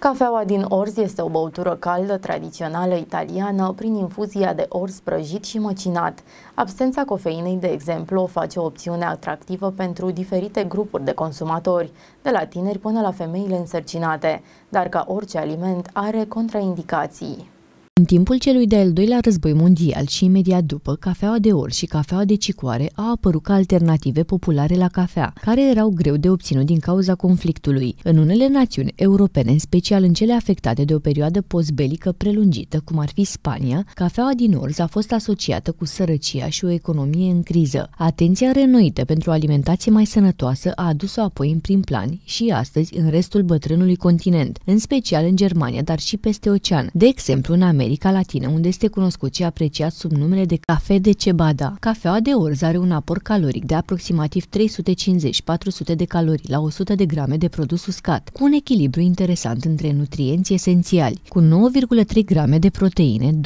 Cafeaua din orz este o băutură caldă tradițională italiană prin infuzia de orz prăjit și măcinat. Absența cofeinei, de exemplu, o face o opțiune atractivă pentru diferite grupuri de consumatori, de la tineri până la femeile însărcinate, dar ca orice aliment are contraindicații. În timpul celui de-al doilea război mondial și imediat după, cafeaua de or și cafeaua de cicoare au apărut ca alternative populare la cafea, care erau greu de obținut din cauza conflictului. În unele națiuni europene, în special în cele afectate de o perioadă postbelică prelungită, cum ar fi Spania, cafeaua din orz a fost asociată cu sărăcia și o economie în criză. Atenția renoită pentru o alimentație mai sănătoasă a adus-o apoi în prim plan și astăzi în restul bătrânului continent, în special în Germania, dar și peste ocean, de exemplu în America America Latină, unde este cunoscut și apreciat sub numele de cafe de cebada. Cafeaua de orz are un aport caloric de aproximativ 350-400 de calorii la 100 de grame de produs uscat, cu un echilibru interesant între nutrienți esențiali, cu 9,3 grame de proteine, 2,4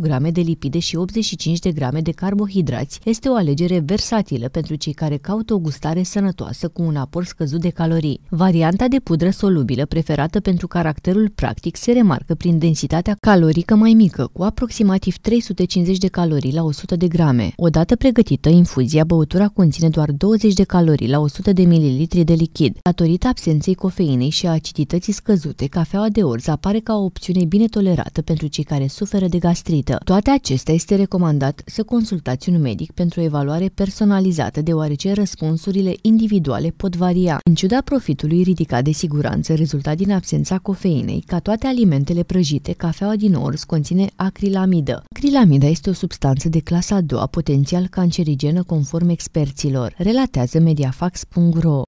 grame de lipide și 85 de grame de carbohidrați, este o alegere versatilă pentru cei care caută o gustare sănătoasă cu un aport scăzut de calorii. Varianta de pudră solubilă preferată pentru caracterul practic se remarcă prin densitatea calorică calorică mai mică, cu aproximativ 350 de calorii la 100 de grame. Odată pregătită, infuzia, băutura conține doar 20 de calorii la 100 de mililitri de lichid. Datorită absenței cofeinei și a acidității scăzute, cafeaua de orz apare ca o opțiune bine tolerată pentru cei care suferă de gastrită. Toate acestea este recomandat să consultați un medic pentru o evaluare personalizată, deoarece răspunsurile individuale pot varia. În ciuda profitului ridicat de siguranță rezultat din absența cofeinei, ca toate alimentele prăjite, cafeaua din ors conține acrilamidă. Acrilamida este o substanță de clasa a doua potențial cancerigenă conform experților, relatează mediafax.ro.